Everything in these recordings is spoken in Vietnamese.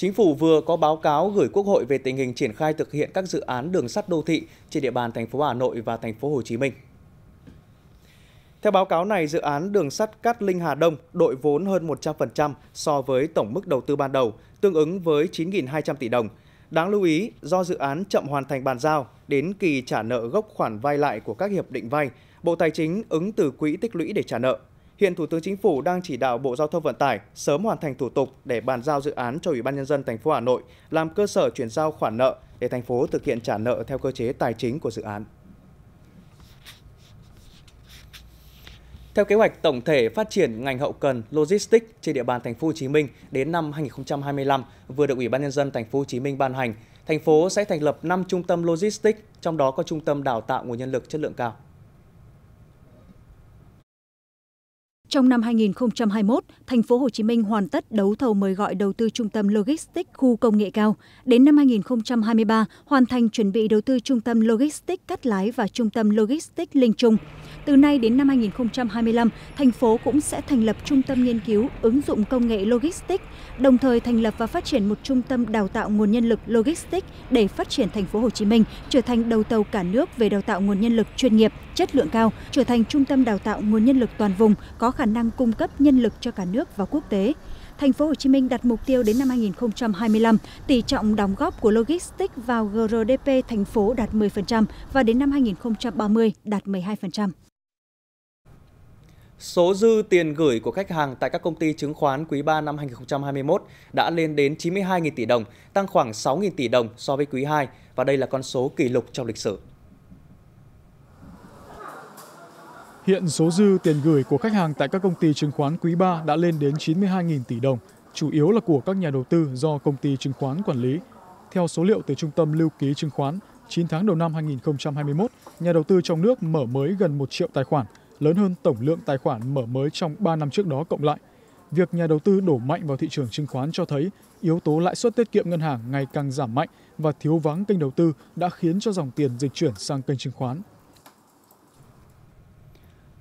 Chính phủ vừa có báo cáo gửi Quốc hội về tình hình triển khai thực hiện các dự án đường sắt đô thị trên địa bàn thành phố Hà Nội và thành phố Hồ Chí Minh. Theo báo cáo này, dự án đường sắt Cát Linh Hà Đông đội vốn hơn 100% so với tổng mức đầu tư ban đầu, tương ứng với 9.200 tỷ đồng. Đáng lưu ý, do dự án chậm hoàn thành bàn giao, đến kỳ trả nợ gốc khoản vay lại của các hiệp định vay, Bộ Tài chính ứng từ quỹ tích lũy để trả nợ. Hiện Thủ tướng Chính phủ đang chỉ đạo Bộ Giao thông Vận tải sớm hoàn thành thủ tục để bàn giao dự án cho Ủy ban nhân dân thành phố Hà Nội làm cơ sở chuyển giao khoản nợ để thành phố thực hiện trả nợ theo cơ chế tài chính của dự án. Theo kế hoạch tổng thể phát triển ngành hậu cần logistics trên địa bàn thành phố Hồ Chí Minh đến năm 2025 vừa được Ủy ban nhân dân thành phố Hồ Chí Minh ban hành, thành phố sẽ thành lập 5 trung tâm logistics, trong đó có trung tâm đào tạo nguồn nhân lực chất lượng cao. Trong năm 2021, thành phố Hồ Chí Minh hoàn tất đấu thầu mời gọi đầu tư trung tâm logistics khu công nghệ cao. Đến năm 2023, hoàn thành chuẩn bị đầu tư trung tâm logistics Cát Lái và trung tâm logistics Linh Trung. Từ nay đến năm 2025, thành phố cũng sẽ thành lập trung tâm nghiên cứu ứng dụng công nghệ logistics, đồng thời thành lập và phát triển một trung tâm đào tạo nguồn nhân lực logistics để phát triển thành phố Hồ Chí Minh trở thành đầu tàu cả nước về đào tạo nguồn nhân lực chuyên nghiệp, chất lượng cao, trở thành trung tâm đào tạo nguồn nhân lực toàn vùng có khả năng cung cấp nhân lực cho cả nước và quốc tế. Thành phố Hồ Chí Minh đặt mục tiêu đến năm 2025, tỷ trọng đóng góp của logistics vào GRDP thành phố đạt 10% và đến năm 2030 đạt 12%. Số dư tiền gửi của khách hàng tại các công ty chứng khoán quý 3 năm 2021 đã lên đến 92.000 tỷ đồng, tăng khoảng 6.000 tỷ đồng so với quý 2 và đây là con số kỷ lục trong lịch sử. Hiện số dư tiền gửi của khách hàng tại các công ty chứng khoán quý 3 đã lên đến 92.000 tỷ đồng, chủ yếu là của các nhà đầu tư do công ty chứng khoán quản lý. Theo số liệu từ Trung tâm Lưu ký Chứng khoán, 9 tháng đầu năm 2021, nhà đầu tư trong nước mở mới gần 1 triệu tài khoản, lớn hơn tổng lượng tài khoản mở mới trong 3 năm trước đó cộng lại. Việc nhà đầu tư đổ mạnh vào thị trường chứng khoán cho thấy yếu tố lãi suất tiết kiệm ngân hàng ngày càng giảm mạnh và thiếu vắng kênh đầu tư đã khiến cho dòng tiền dịch chuyển sang kênh chứng khoán.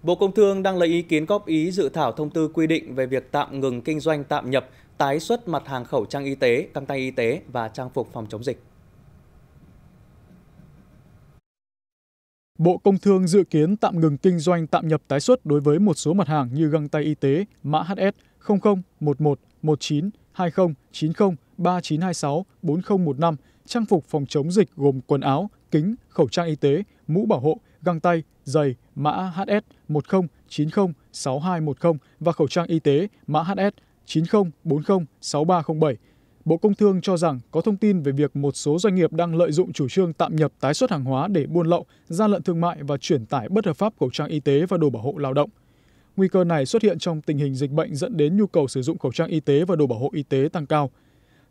Bộ Công Thương đang lấy ý kiến góp ý dự thảo thông tư quy định về việc tạm ngừng kinh doanh tạm nhập, tái xuất mặt hàng khẩu trang y tế, găng tay y tế và trang phục phòng chống dịch. Bộ Công Thương dự kiến tạm ngừng kinh doanh tạm nhập tái xuất đối với một số mặt hàng như găng tay y tế, mã HS 00 19 20 90 3926 4015, trang phục phòng chống dịch gồm quần áo, kính, khẩu trang y tế, mũ bảo hộ, găng tay, giày mã HS 10906210 và khẩu trang y tế mã HS 90406307. Bộ Công Thương cho rằng có thông tin về việc một số doanh nghiệp đang lợi dụng chủ trương tạm nhập tái xuất hàng hóa để buôn lậu, gian lận thương mại và chuyển tải bất hợp pháp khẩu trang y tế và đồ bảo hộ lao động. Nguy cơ này xuất hiện trong tình hình dịch bệnh dẫn đến nhu cầu sử dụng khẩu trang y tế và đồ bảo hộ y tế tăng cao –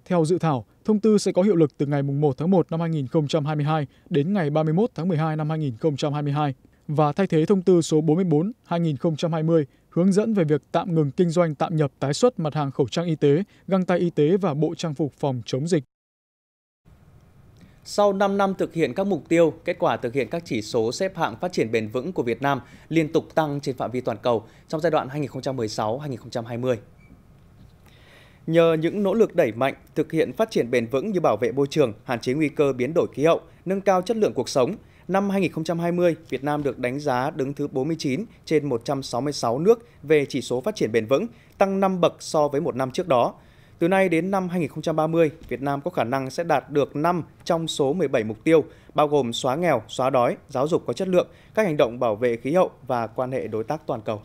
theo dự thảo, thông tư sẽ có hiệu lực từ ngày 1 tháng 1 năm 2022 đến ngày 31 tháng 12 năm 2022 và thay thế thông tư số 44/2020 hướng dẫn về việc tạm ngừng kinh doanh tạm nhập tái xuất mặt hàng khẩu trang y tế, găng tay y tế và bộ trang phục phòng chống dịch. Sau 5 năm thực hiện các mục tiêu, kết quả thực hiện các chỉ số xếp hạng phát triển bền vững của Việt Nam liên tục tăng trên phạm vi toàn cầu trong giai đoạn 2016-2020. Nhờ những nỗ lực đẩy mạnh thực hiện phát triển bền vững như bảo vệ môi trường, hạn chế nguy cơ biến đổi khí hậu, nâng cao chất lượng cuộc sống, năm 2020, Việt Nam được đánh giá đứng thứ 49 trên 166 nước về chỉ số phát triển bền vững, tăng 5 bậc so với một năm trước đó. Từ nay đến năm 2030, Việt Nam có khả năng sẽ đạt được 5 trong số 17 mục tiêu, bao gồm xóa nghèo, xóa đói, giáo dục có chất lượng, các hành động bảo vệ khí hậu và quan hệ đối tác toàn cầu.